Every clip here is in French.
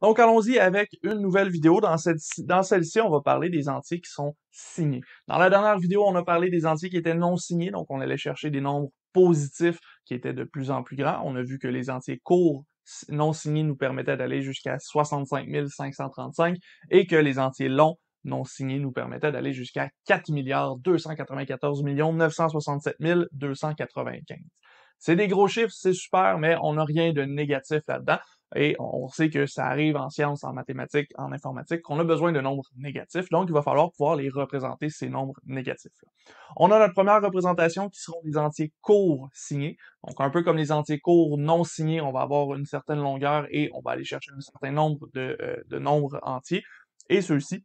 Donc, allons-y avec une nouvelle vidéo. Dans, celle-ci, on va parler des entiers qui sont signés. Dans la dernière vidéo, on a parlé des entiers qui étaient non signés, donc on allait chercher des nombres positifs qui étaient de plus en plus grands. On a vu que les entiers courts non signés nous permettaient d'aller jusqu'à 65 535 et que les entiers longs non signés nous permettaient d'aller jusqu'à 4 294 967 295. C'est des gros chiffres, c'est super, mais on n'a rien de négatif là-dedans. Et on sait que ça arrive en sciences, en mathématiques, en informatique, qu'on a besoin de nombres négatifs. Donc, il va falloir pouvoir les représenter, ces nombres négatifs On a notre première représentation qui seront des entiers courts signés. Donc, un peu comme les entiers courts non signés, on va avoir une certaine longueur et on va aller chercher un certain nombre de, euh, de nombres entiers. Et ceux-ci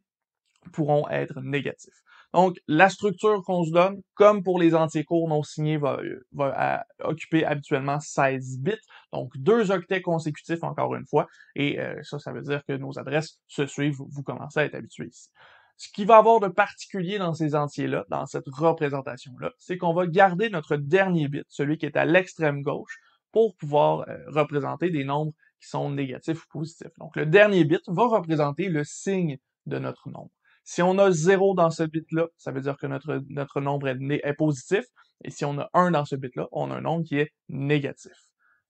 pourront être négatifs. Donc, la structure qu'on se donne, comme pour les entiers courts non signés, va, euh, euh, occuper habituellement 16 bits, donc deux octets consécutifs encore une fois, et euh, ça, ça veut dire que nos adresses se suivent, vous, commencez à être habitué ici. Ce qui va avoir de particulier dans ces entiers-là, dans cette représentation-là, c'est qu'on va garder notre dernier bit, celui qui est à l'extrême gauche, pour pouvoir représenter des nombres qui sont négatifs ou positifs. Donc, le dernier bit va représenter le signe de notre nombre. Si on a 0 dans ce bit-là, ça veut dire que notre, notre nombre est, est positif. Et si on a 1 dans ce bit-là, on a un nombre qui est négatif.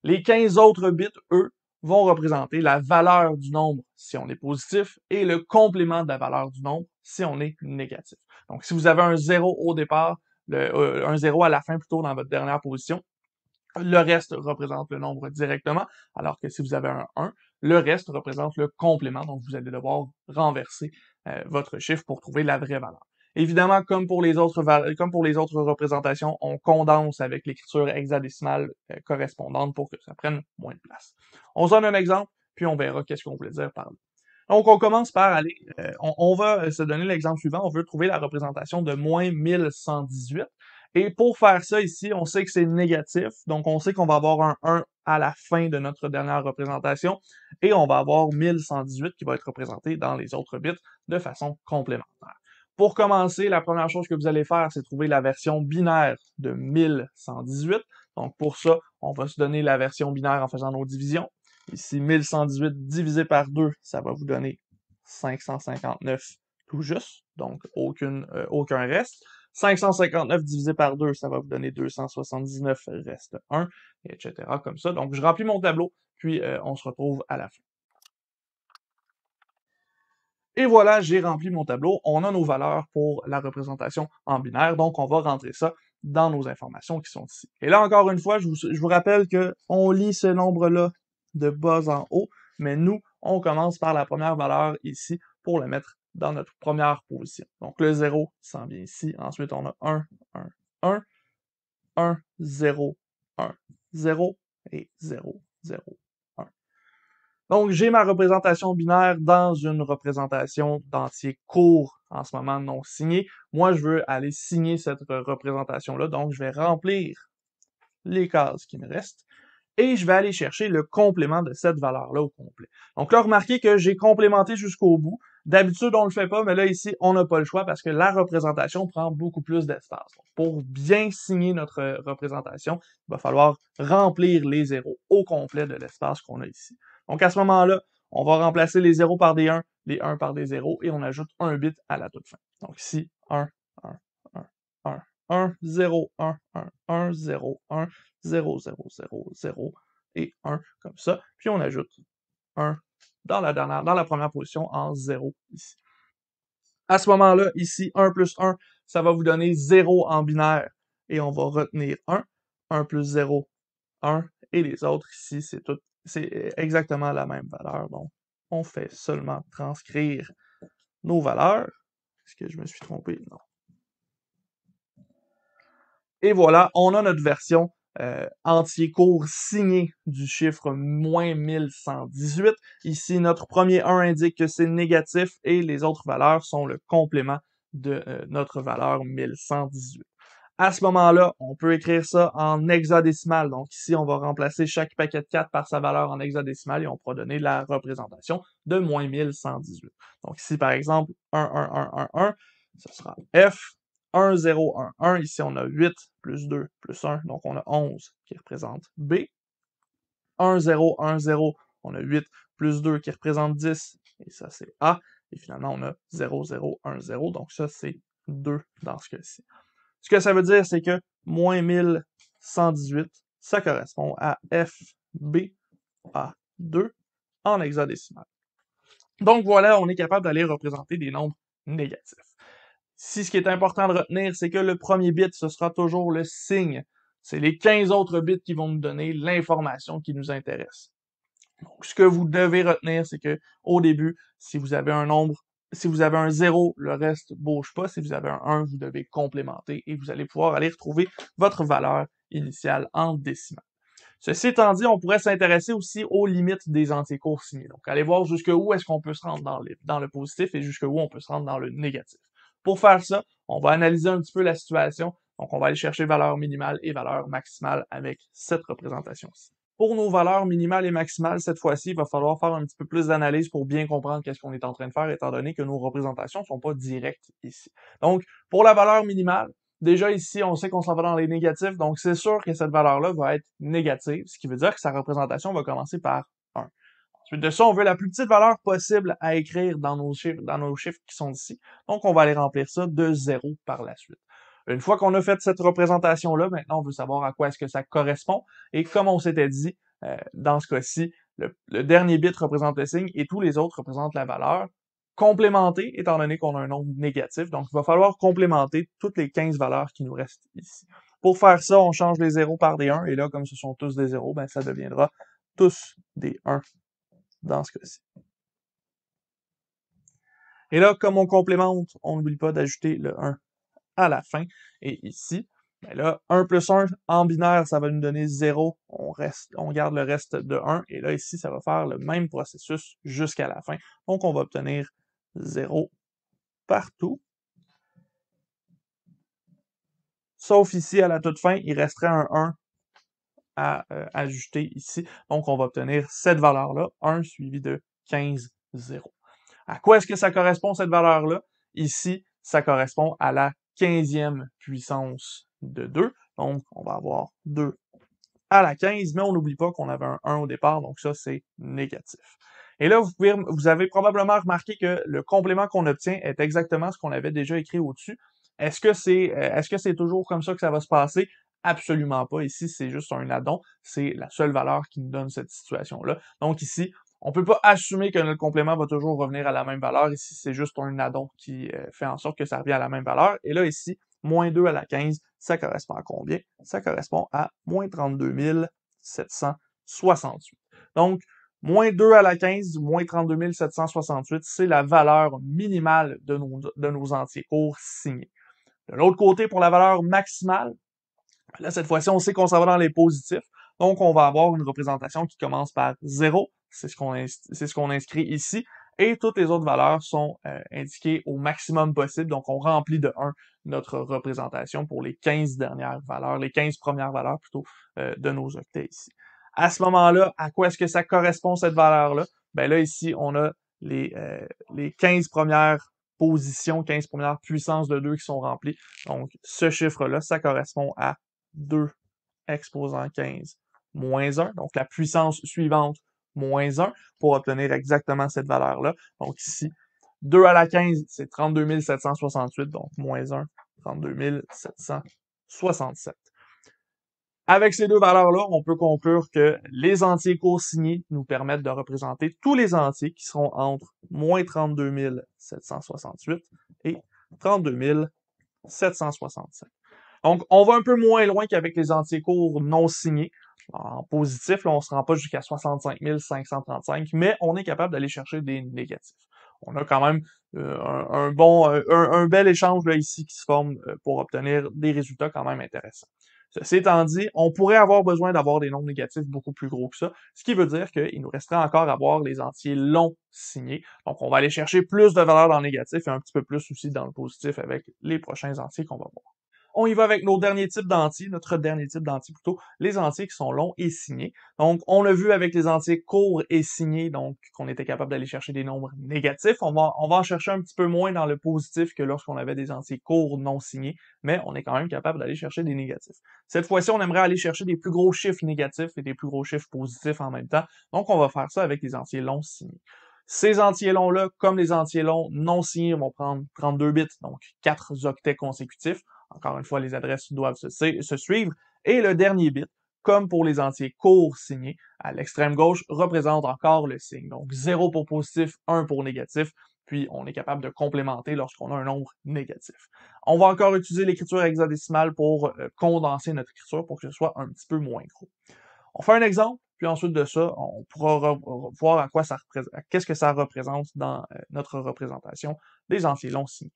Les 15 autres bits, eux, vont représenter la valeur du nombre si on est positif et le complément de la valeur du nombre si on est négatif. Donc, si vous avez un 0 au départ, euh, un 0 à la fin plutôt dans votre dernière position, le reste représente le nombre directement, alors que si vous avez un 1, le reste représente le complément, donc vous allez devoir renverser euh, votre chiffre pour trouver la vraie valeur. Évidemment, comme pour les autres, comme pour les autres représentations, on condense avec l'écriture hexadécimale euh, correspondante pour que ça prenne moins de place. On donne un exemple, puis on verra qu'est-ce qu'on voulait dire par là. Donc, on commence par aller, euh, on, on, va se donner l'exemple suivant. On veut trouver la représentation de moins 1118. Et pour faire ça ici, on sait que c'est négatif, donc on sait qu'on va avoir un 1 à la fin de notre dernière représentation et on va avoir 1118 qui va être représenté dans les autres bits de façon complémentaire. Pour commencer, la première chose que vous allez faire, c'est trouver la version binaire de 1118. Donc pour ça, on va se donner la version binaire en faisant nos divisions. Ici, 1118 divisé par 2, ça va vous donner 559 tout juste, donc euh, aucun reste. 559 divisé par 2, ça va vous donner 279, reste 1, etc. comme ça. Donc, je remplis mon tableau, puis euh, on se retrouve à la fin. Et voilà, j'ai rempli mon tableau. On a nos valeurs pour la représentation en binaire, donc on va rentrer ça dans nos informations qui sont ici. Et là, encore une fois, je vous, rappelle que on lit ce nombre-là de bas en haut, mais nous, on commence par la première valeur ici pour le mettre dans notre première position. Donc le 0 s'en vient ici. Ensuite, on a 1, 1, 1, 1, 0, 1, 0 et 0, 0, 1. Donc j'ai ma représentation binaire dans une représentation d'entier court en ce moment non signé. Moi, je veux aller signer cette représentation-là, donc je vais remplir les cases qui me restent et je vais aller chercher le complément de cette valeur-là au complet. Donc là, remarquez que j'ai complémenté jusqu'au bout. D'habitude, on le fait pas, mais là, ici, on n'a pas le choix parce que la représentation prend beaucoup plus d'espace. Pour bien signer notre euh, représentation, il va falloir remplir les zéros au complet de l'espace qu'on a ici. Donc, à ce moment-là, on va remplacer les zéros par des 1, les 1 par des 0, et on ajoute un bit à la toute fin. Donc ici, 1, 1, 1, 1, 1, 0, 1, 1, 1, 0, 1, 0, 0, 0, 0, et 1, comme ça. Puis on ajoute 1, dans la, première position en 0 ici. À ce moment-là, ici, 1 plus 1, ça va vous donner 0 en binaire et on va retenir 1. 1 plus 0, 1. Et les autres ici, c'est c'est exactement la même valeur. Donc, on fait seulement transcrire nos valeurs. Est-ce que je me suis trompé? Non. Et voilà, on a notre version entier euh, cours signé du chiffre moins 1118. Ici, notre premier 1 indique que c'est négatif et les autres valeurs sont le complément de euh, notre valeur 1118. À ce moment-là, on peut écrire ça en hexadécimal. Donc ici, on va remplacer chaque paquet de 4 par sa valeur en hexadécimal et on pourra donner la représentation de moins 1118. Donc ici, par exemple, 1, 1, 1, 1, 1, ce sera F, 1, 0, 1, 1. Ici, on a 8 plus 2 plus 1, donc on a 11 qui représente B. 1, 0, 1, 0, on a 8 plus 2 qui représente 10, et ça c'est A. Et finalement, on a 0, 0, 1, 0, donc ça c'est 2 dans ce cas-ci. Ce que ça veut dire, c'est que moins 1118, ça correspond à FB à 2 en hexadécimal. Donc voilà, on est capable d'aller représenter des nombres négatifs. Si ce qui est important de retenir, c'est que le premier bit, ce sera toujours le signe. C'est les 15 autres bits qui vont nous donner l'information qui nous intéresse. Donc, ce que vous devez retenir, c'est que au début, si vous avez un nombre, si vous avez un 0, le reste bouge pas. Si vous avez un 1, vous devez complémenter et vous allez pouvoir aller retrouver votre valeur initiale en décimal. Ceci étant dit, on pourrait s'intéresser aussi aux limites des entiers signés. Donc, allez voir jusqu'où est-ce qu'on peut se rendre dans, dans le positif et jusqu'où on peut se rendre dans le négatif. Pour faire ça, on va analyser un petit peu la situation. Donc, on va aller chercher valeur minimale et valeur maximale avec cette représentation-ci. Pour nos valeurs minimales et maximales, cette fois-ci, il va falloir faire un petit peu plus d'analyse pour bien comprendre qu'est-ce qu'on est en train de faire, étant donné que nos représentations ne sont pas directes ici. Donc, pour la valeur minimale, déjà ici, on sait qu'on s'en va dans les négatifs, donc c'est sûr que cette valeur-là va être négative, ce qui veut dire que sa représentation va commencer par de ça, on veut la plus petite valeur possible à écrire dans nos chiffres, dans nos chiffres qui sont ici. Donc, on va aller remplir ça de 0 par la suite. Une fois qu'on a fait cette représentation-là, maintenant, on veut savoir à quoi est-ce que ça correspond. Et comme on s'était dit, euh, dans ce cas-ci, le, dernier bit représente le signe et tous les autres représentent la valeur complémentée, étant donné qu'on a un nombre négatif. Donc, il va falloir complémenter toutes les 15 valeurs qui nous restent ici. Pour faire ça, on change les 0 par des 1, et là, comme ce sont tous des 0, ben, ça deviendra tous des 1 dans ce cas-ci. Et là, comme on complémente, on n'oublie pas d'ajouter le 1 à la fin. Et ici, ben là, 1 plus 1 en binaire, ça va nous donner 0. On, reste, on garde le reste de 1. Et là, ici, ça va faire le même processus jusqu'à la fin. Donc, on va obtenir 0 partout. Sauf ici, à la toute fin, il resterait un 1 à euh, ajuster ici. Donc, on va obtenir cette valeur-là, 1 suivi de 15, 0. À quoi est-ce que ça correspond, cette valeur-là? Ici, ça correspond à la 15e puissance de 2. Donc, on va avoir 2 à la 15, mais on n'oublie pas qu'on avait un 1 au départ, donc ça, c'est négatif. Et là, vous, vous avez probablement remarqué que le complément qu'on obtient est exactement ce qu'on avait déjà écrit au-dessus. Est-ce que c'est euh, est -ce c'est toujours comme ça que ça va se passer? Absolument pas. Ici, c'est juste un addon. C'est la seule valeur qui nous donne cette situation-là. Donc ici, on peut pas assumer que notre complément va toujours revenir à la même valeur. Ici, c'est juste un addon qui euh, fait en sorte que ça revient à la même valeur. Et là, ici, moins 2 à la 15, ça correspond à combien? Ça correspond à moins 32 768. Donc, moins 2 à la 15, moins 32 768, c'est la valeur minimale de nos, de nos entiers cours signés. De l'autre côté, pour la valeur maximale, Là, cette fois-ci, on sait qu'on s'en va dans les positifs. Donc, on va avoir une représentation qui commence par 0. C'est ce qu'on ce qu'on inscrit ici. Et toutes les autres valeurs sont euh, indiquées au maximum possible. Donc, on remplit de 1 notre représentation pour les 15 dernières valeurs, les 15 premières valeurs plutôt euh, de nos octets ici. À ce moment-là, à quoi est-ce que ça correspond cette valeur-là? Ben là, ici, on a les, euh, les 15 premières positions, 15 premières puissances de 2 qui sont remplies. Donc, ce chiffre-là, ça correspond à 2 exposant 15 moins 1, donc la puissance suivante moins 1 pour obtenir exactement cette valeur-là. Donc ici, 2 à la 15, c'est 32 768, donc moins 1, 32 767. Avec ces deux valeurs-là, on peut conclure que les entiers co-signés nous permettent de représenter tous les entiers qui seront entre moins 32 768 et 32 767. Donc, on va un peu moins loin qu'avec les entiers courts non signés. En positif, on ne se rend pas jusqu'à 65 535, mais on est capable d'aller chercher des négatifs. On a quand même euh, un, bon, euh, un, bel échange là, ici qui se forme euh, pour obtenir des résultats quand même intéressants. C'est étant dit, on pourrait avoir besoin d'avoir des nombres négatifs beaucoup plus gros que ça, ce qui veut dire qu'il nous resterait encore à voir les entiers longs signés. Donc, on va aller chercher plus de valeurs dans le négatif et un petit peu plus aussi dans le positif avec les prochains entiers qu'on va voir on y va avec nos derniers types d'entiers, notre dernier type d'entiers plutôt, les entiers qui sont longs et signés. Donc, on l'a vu avec les entiers courts et signés, donc qu'on était capable d'aller chercher des nombres négatifs. On va, on va en chercher un petit peu moins dans le positif que lorsqu'on avait des entiers courts non signés, mais on est quand même capable d'aller chercher des négatifs. Cette fois-ci, on aimerait aller chercher des plus gros chiffres négatifs et des plus gros chiffres positifs en même temps. Donc, on va faire ça avec les entiers longs signés. Ces entiers longs-là, comme les entiers longs non signés, vont prendre 32 bits, donc quatre octets consécutifs. Encore une fois, les adresses doivent se, suivre. Et le dernier bit, comme pour les entiers courts signés, à l'extrême gauche, représente encore le signe. Donc 0 pour positif, 1 pour négatif, puis on est capable de complémenter lorsqu'on a un nombre négatif. On va encore utiliser l'écriture hexadécimale pour euh, condenser notre écriture pour que ce soit un petit peu moins gros. On fait un exemple, puis ensuite de ça, on pourra voir à quoi ça représente, qu'est-ce que ça représente dans euh, notre représentation des longs signés.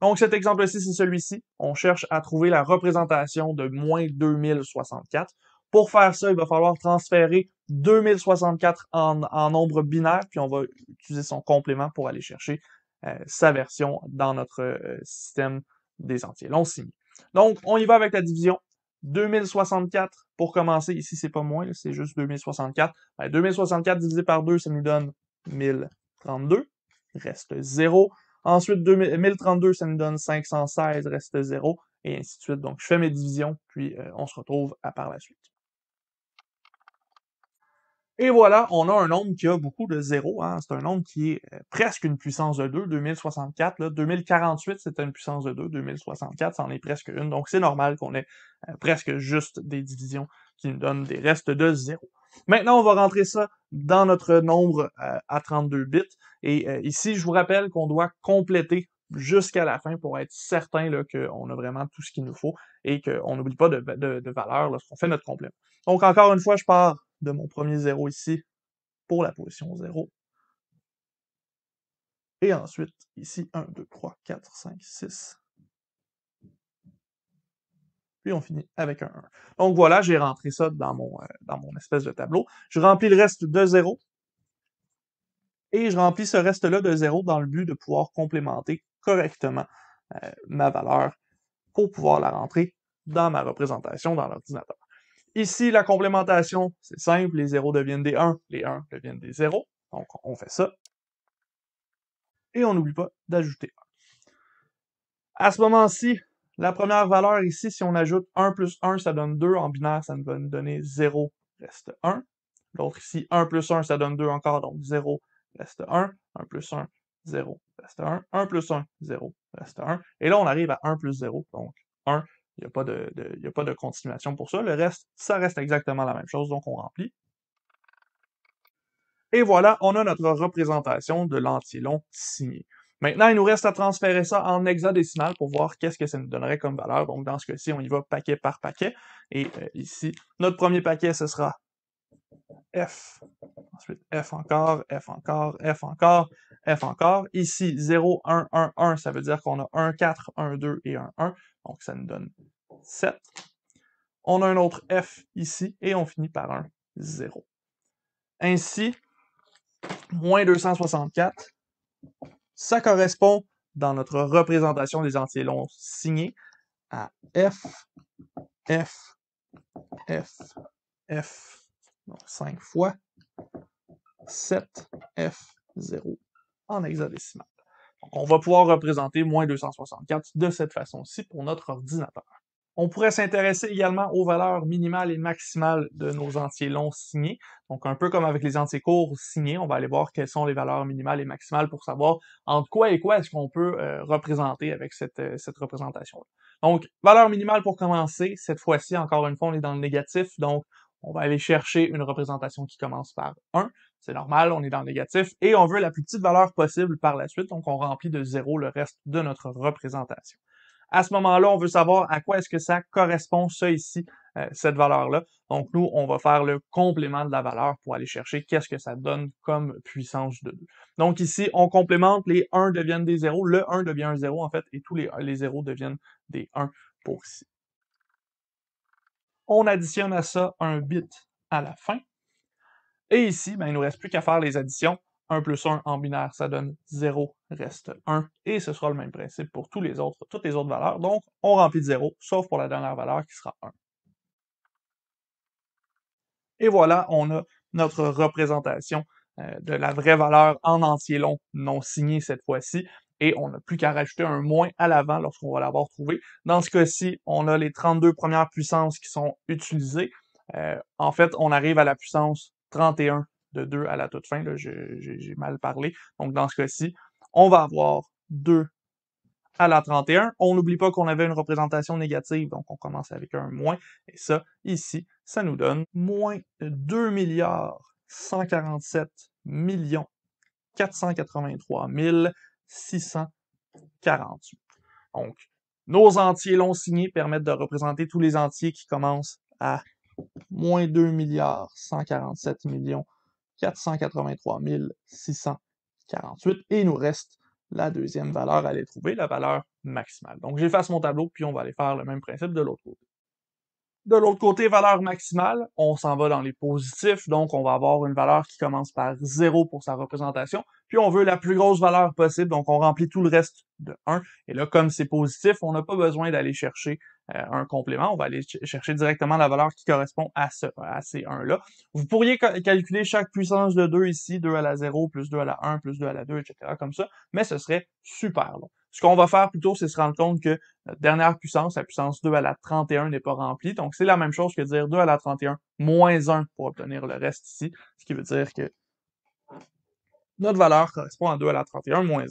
Donc cet exemple-ci, c'est celui-ci. On cherche à trouver la représentation de moins 2064. Pour faire ça, il va falloir transférer 2064 en, en nombre binaire, puis on va utiliser son complément pour aller chercher euh, sa version dans notre euh, système des entiers longs signés. Donc, on y va avec la division. 2064 pour commencer. Ici, c'est pas moins, c'est juste 2064. 2064 ben, divisé par 2, ça nous donne 1032. Reste 0. Ensuite, 1032, ça nous donne 516, reste 0, et ainsi de suite. Donc, je fais mes divisions, puis euh, on se retrouve à par la suite. Et voilà, on a un nombre qui a beaucoup de zéros. Hein. C'est un nombre qui est euh, presque une puissance de 2, 2064. Là. 2048, c'était une puissance de 2, 2064, c'en est presque une. Donc c'est normal qu'on ait euh, presque juste des divisions qui nous donnent des restes de zéros. Maintenant, on va rentrer ça dans notre nombre euh, à 32 bits. Et ici, je vous rappelle qu'on doit compléter jusqu'à la fin pour être certain qu'on a vraiment tout ce qu'il nous faut et qu'on n'oublie pas de, de valeur lorsqu'on fait notre complément. Donc, encore une fois, je pars de mon premier 0 ici pour la position 0. Et ensuite, ici, 1, 2, 3, 4, 5, 6. Puis on finit avec un 1. Donc voilà, j'ai rentré ça dans mon, euh, dans mon espèce de tableau. Je remplis le reste de 0. Et je remplis ce reste-là de 0 dans le but de pouvoir complémenter correctement euh, ma valeur pour pouvoir la rentrer dans ma représentation dans l'ordinateur. Ici, la complémentation, c'est simple, les 0 deviennent des 1, les 1 deviennent des 0. Donc, on fait ça. Et on n'oublie pas d'ajouter 1. À ce moment-ci, la première valeur ici, si on ajoute 1 plus 1, ça donne 2. En binaire, ça va nous donner 0, reste 1. L'autre ici, 1 plus 1, ça donne 2 encore, donc 0, reste 1. 1 plus 1, 0, reste 1. 1 plus 1, 0, reste 1. Et là, on arrive à 1 plus 0, donc 1 il n'y a, pas de, pas de continuation pour ça. Le reste, ça reste exactement la même chose, donc on remplit. Et voilà, on a notre représentation de l'antilon signé. Maintenant, il nous reste à transférer ça en hexadécimal pour voir qu'est-ce que ça nous donnerait comme valeur. Donc, dans ce cas-ci, on y va paquet par paquet. Et euh, ici, notre premier paquet, ce sera F. Ensuite, F encore, F encore, F encore, F encore. Ici, 0, 1, 1, 1, ça veut dire qu'on a 1, 4, 1, 2 et 1, 1. Donc, ça nous donne 7. On a un autre F ici et on finit par un 0. Ainsi, moins 264, ça correspond dans notre représentation des entiers longs signés à F, F, F, F, donc 5 fois 7F0 en hexadécimal. Donc, on va pouvoir représenter moins 264 de cette façon-ci pour notre ordinateur. On pourrait s'intéresser également aux valeurs minimales et maximales de nos entiers longs signés. Donc, un peu comme avec les entiers courts signés, on va aller voir quelles sont les valeurs minimales et maximales pour savoir entre quoi et quoi est-ce qu'on peut euh, représenter avec cette, euh, cette représentation-là. Donc, valeur minimale pour commencer. Cette fois-ci, encore une fois, on est dans le négatif. Donc, on va aller chercher une représentation qui commence par 1. C'est normal, on est dans le négatif, et on veut la plus petite valeur possible par la suite, donc on remplit de 0 le reste de notre représentation. À ce moment-là, on veut savoir à quoi est-ce que ça correspond, ça ici, euh, cette valeur-là. Donc nous, on va faire le complément de la valeur pour aller chercher qu'est-ce que ça donne comme puissance de 2. Donc ici, on complémente, les 1 deviennent des 0, le 1 devient un 0 en fait, et tous les, les 0 deviennent des 1 pour ici. On additionne à ça un bit à la fin. Et ici, ben, il ne nous reste plus qu'à faire les additions. 1 plus 1 en binaire, ça donne 0, reste 1. Et ce sera le même principe pour tous les autres, toutes les autres valeurs. Donc, on remplit de 0, sauf pour la dernière valeur qui sera 1. Et voilà, on a notre représentation euh, de la vraie valeur en entier long, non signé cette fois-ci et on n'a plus qu'à rajouter un moins à l'avant lorsqu'on va l'avoir trouvé. Dans ce cas-ci, on a les 32 premières puissances qui sont utilisées. Euh, en fait, on arrive à la puissance 31 de 2 à la toute fin. J'ai mal parlé. Donc, dans ce cas-ci, on va avoir 2 à la 31. On n'oublie pas qu'on avait une représentation négative, donc on commence avec un moins. Et ça, ici, ça nous donne moins 2 milliards 147 millions 648. Donc, nos entiers longs signés permettent de représenter tous les entiers qui commencent à moins 2 milliards 147 millions 483 648. Et il nous reste la deuxième valeur à aller trouver, la valeur maximale. Donc, j'efface mon tableau, puis on va aller faire le même principe de l'autre côté. De l'autre côté, valeur maximale, on s'en va dans les positifs, donc on va avoir une valeur qui commence par 0 pour sa représentation, puis on veut la plus grosse valeur possible, donc on remplit tout le reste de 1. Et là, comme c'est positif, on n'a pas besoin d'aller chercher euh, un complément, on va aller chercher directement la valeur qui correspond à, ce, ces 1-là. Vous pourriez calculer chaque puissance de 2 ici, 2 à la 0, plus 2 à la 1, plus 2 à la 2, etc., comme ça, mais ce serait super long. Ce qu'on va faire plutôt, c'est se rendre compte que notre euh, dernière puissance, la puissance 2 à la 31, n'est pas remplie. Donc, c'est la même chose que dire 2 à la 31 moins 1 pour obtenir le reste ici, ce qui veut dire que notre valeur correspond à 2 à la 31 moins 1.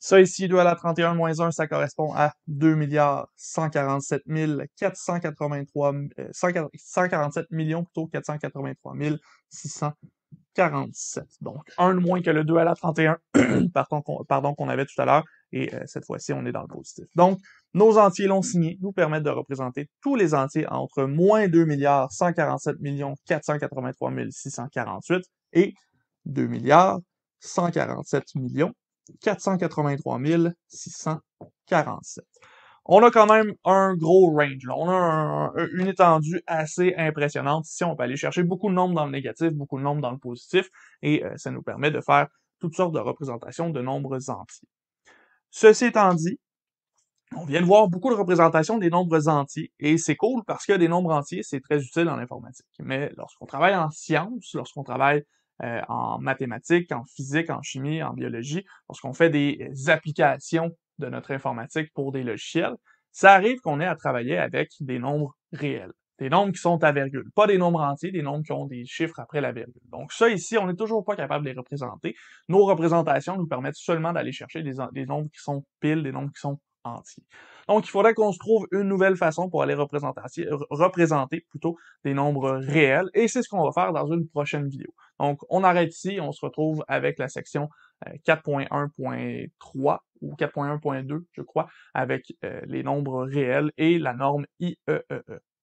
Ça ici, 2 à la 31 moins 1, ça correspond à 2 milliards 147 483, 147 millions plutôt 483 647. Donc, 1 de moins que le 2 à la 31, pardon, qu'on avait tout à l'heure, et euh, cette fois-ci, on est dans le positif. Donc, nos entiers longs signés nous permettent de représenter tous les entiers entre moins 2 milliards 147 millions 483 648 et 2 milliards 147 millions 483 647. On a quand même un gros range. On a une étendue assez impressionnante. Ici, on peut aller chercher beaucoup de nombres dans le négatif, beaucoup de nombres dans le positif, et euh, ça nous permet de faire toutes sortes de représentations de nombres entiers. Ceci étant dit, on vient de voir beaucoup de représentations des nombres entiers, et c'est cool parce que des nombres entiers, c'est très utile en informatique. Mais lorsqu'on travaille en sciences, lorsqu'on travaille euh, en mathématiques, en physique, en chimie, en biologie, lorsqu'on fait des applications de notre informatique pour des logiciels, ça arrive qu'on ait à travailler avec des nombres réels des nombres qui sont à virgule. Pas des nombres entiers, des nombres qui ont des chiffres après la virgule. Donc ça ici, on n'est toujours pas capable de les représenter. Nos représentations nous permettent seulement d'aller chercher des, nombres qui sont piles, des nombres qui sont entiers. Donc il faudrait qu'on se trouve une nouvelle façon pour aller représenter, représenter plutôt des nombres réels, et c'est ce qu'on va faire dans une prochaine vidéo. Donc on arrête ici, on se retrouve avec la section 4.1.3 euh, ou 4.1.2, je crois, avec euh, les nombres réels et la norme IEEE. E e.